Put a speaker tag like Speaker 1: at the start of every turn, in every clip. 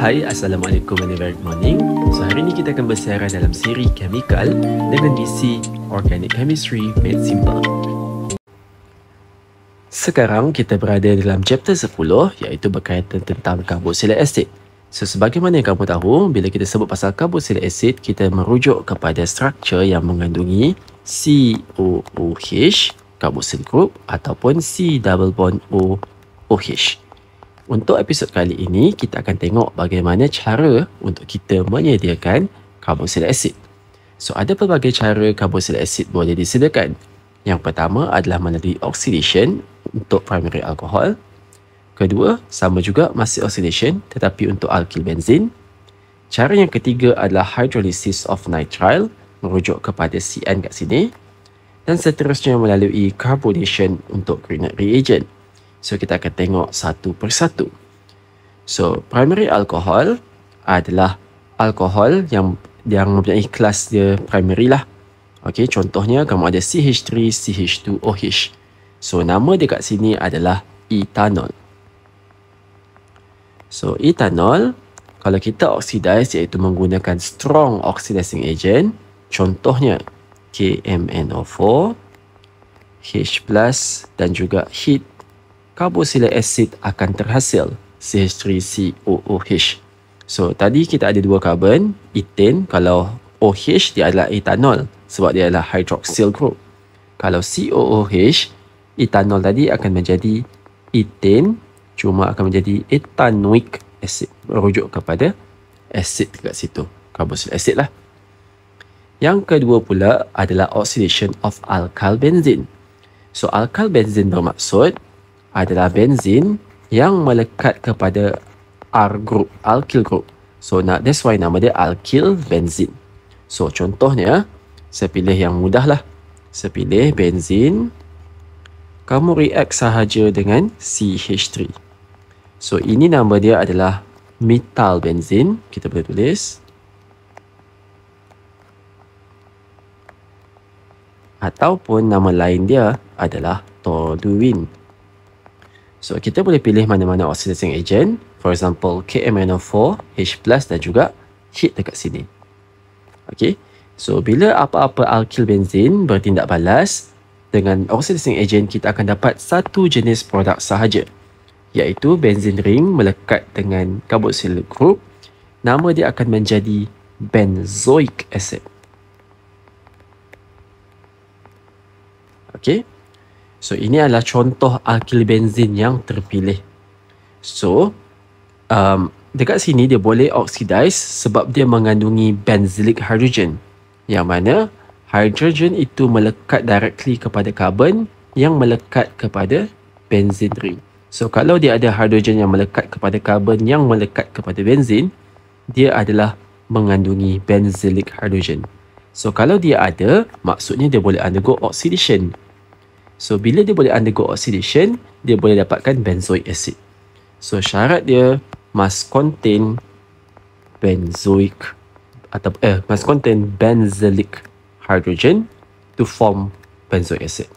Speaker 1: Hai, Assalamualaikum and a very morning. So, hari ini kita akan bersiara dalam siri Chemical dengan DC Organic Chemistry Made Simple. Sekarang, kita berada dalam chapter 10 iaitu berkaitan tentang karbosilik asid. So, sebagaimana yang kamu tahu, bila kita sebut pasal karbosilik asid, kita merujuk kepada struktur yang mengandungi COOH, karbosil group, ataupun C double bond O OH. Untuk episod kali ini, kita akan tengok bagaimana cara untuk kita menyediakan carboxylic acid. So, ada pelbagai cara carboxylic acid boleh disediakan. Yang pertama adalah melalui oxidation untuk primary alcohol. Kedua, sama juga masih oxidation tetapi untuk alkyl benzene. Cara yang ketiga adalah hydrolysis of nitrile merujuk kepada CN kat sini. Dan seterusnya melalui carbonation untuk Grignard reagent. So kita akan tengok satu persatu. So primary alcohol adalah alkohol yang yang mempunyai kelas dia primary lah. Okay, contohnya kamu ada CH3, CH2OH. So nama dia kat sini adalah etanol. So etanol, kalau kita oxidize iaitu menggunakan strong oxidizing agent, contohnya KMNO4, H+, dan juga heat carboxyl acid akan terhasil CH3COOH. So tadi kita ada dua karbon, eten. kalau OH dia adalah etanol sebab dia adalah hydroxyl group. Kalau COOH, etanol tadi akan menjadi eten, cuma akan menjadi etanoic acid merujuk kepada acid dekat situ. Carboxyl acid lah. Yang kedua pula adalah oxidation of alkyl benzene. So alkyl benzene bermaksud adalah benzene yang melekat kepada R group, alkyl group. So that's why nama dia alkyl benzene. So contohnya, saya pilih yang mudah lah. Saya pilih benzene. Kamu react sahaja dengan CH3. So ini nama dia adalah metal benzene. Kita boleh tulis. Ataupun nama lain dia adalah toluene. So kita boleh pilih mana-mana oxidizing agent. For example, KMNO4, H+, dan juga heat dekat sini. Okay. So bila apa-apa alkyl benzene bertindak balas, dengan oxidizing agent kita akan dapat satu jenis produk sahaja. Iaitu benzene ring melekat dengan carboxyl group. Nama dia akan menjadi benzoic acid. Okay. So ini adalah contoh alkil benzin yang terpilih. So um, dekat sini dia boleh oxidize sebab dia mengandungi benzylic hydrogen. Yang mana hydrogen itu melekat directly kepada carbon yang melekat kepada benzene ring. So kalau dia ada hydrogen yang melekat kepada carbon yang melekat kepada benzene, dia adalah mengandungi benzylic hydrogen. So kalau dia ada, maksudnya dia boleh undergo oxidation So bila dia boleh undergo oxidation, dia boleh dapatkan benzoic acid. So syarat dia must contain benzoic atau eh must contain benzylic hydrogen to form benzoic acid.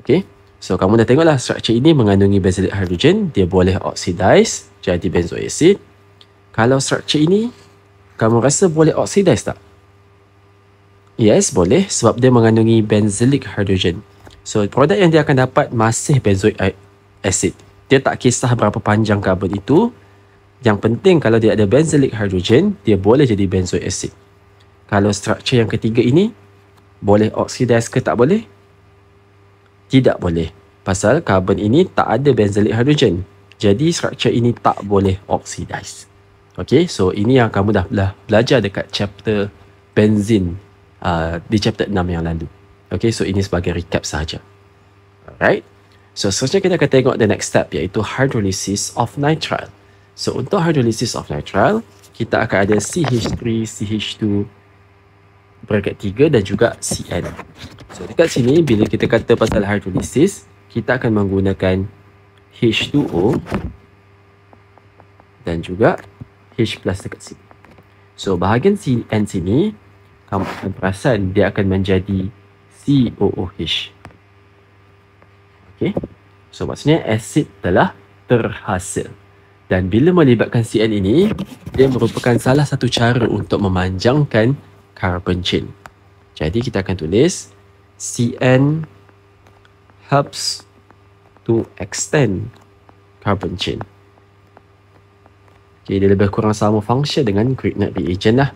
Speaker 1: Okay, so kamu dah tengoklah struktur ini mengandungi benzylic hydrogen, dia boleh oxidize jadi benzoic acid. Kalau struktur ini, kamu rasa boleh oxidize tak? Yes, boleh sebab dia mengandungi benzylic hydrogen. So, produk yang dia akan dapat masih benzoic acid. Dia tak kisah berapa panjang karbon itu. Yang penting kalau dia ada benzylic hydrogen, dia boleh jadi benzoic acid. Kalau struktur yang ketiga ini, boleh oksidasi ke tak boleh? Tidak boleh. Pasal karbon ini tak ada benzylic hydrogen. Jadi, struktur ini tak boleh oksidasi. Okay, so ini yang kamu dah belajar dekat chapter benzene uh, di chapter 6 yang lalu. Okay, so ini sebagai recap sahaja. Alright, so selanjutnya kita akan tengok the next step iaitu hydrolysis of nitrile. So untuk hydrolysis of nitrile, kita akan ada CH3, CH2, bracket 3 dan juga CN. So dekat sini, bila kita kata pasal hydrolysis, kita akan menggunakan H2O dan juga H plus dekat sini. So bahagian CN sini, tampukan perasan, dia akan menjadi COOH. Okay. So maksudnya asid telah terhasil. Dan bila melibatkan CN ini, dia merupakan salah satu cara untuk memanjangkan carbon chain. Jadi kita akan tulis CN helps to extend carbon chain. Okay, dia lebih kurang sama function dengan Grignard reagent lah.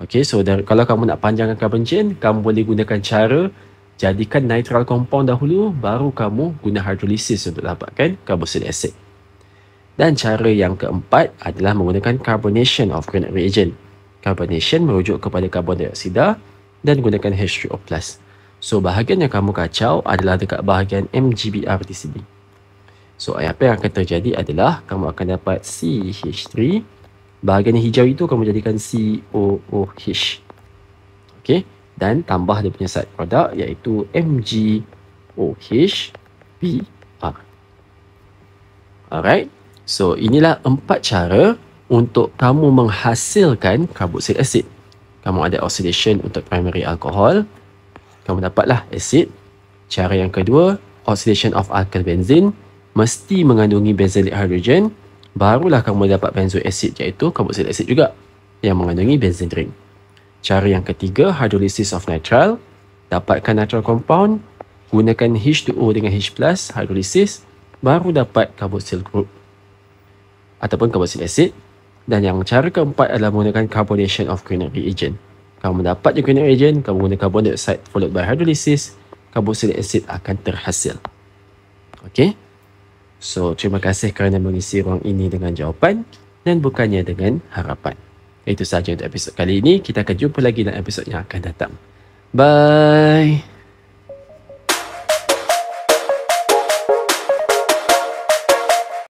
Speaker 1: Okay, so dari, kalau kamu nak panjangkan carbon chain, kamu boleh gunakan cara jadikan nitrile compound dahulu, baru kamu guna hydrolysis untuk dapatkan carboxylic acid. Dan cara yang keempat adalah menggunakan carbonation of granite reagent. Carbonation merujuk kepada karbon dioksida dan gunakan H3O+. So, bahagian yang kamu kacau adalah dekat bahagian MgBr di sini. So, apa yang akan terjadi adalah kamu akan dapat CH3 bahagian hijau itu kamu jadikan COOH. Okey, dan tambah dia punya side product iaitu MGOHBR. Alright, so inilah empat cara untuk kamu menghasilkan carboxylic acid. Kamu ada oxidation untuk primary alcohol, kamu dapatlah acid. Cara yang kedua, oxidation of alkyl benzene mesti mengandungi benzylic hydrogen barulah kamu dapat benzoic acid iaitu carboxylic acid juga yang mengandungi benzene ring. Cara yang ketiga, hydrolysis of nitrile. Dapatkan nitrile compound, gunakan H2O dengan H+, hydrolysis, baru dapat carboxyl group ataupun carboxylic acid. Dan yang cara keempat adalah menggunakan carbonation of quinary agent. Kamu dapat yang quinary agent, kamu guna carbon dioxide followed by hydrolysis, carboxylic acid akan terhasil. Okay? So, terima kasih kerana mengisi ruang ini dengan jawapan dan bukannya dengan harapan. Itu sahaja untuk episod kali ini. Kita akan jumpa lagi dalam episod yang akan datang. Bye!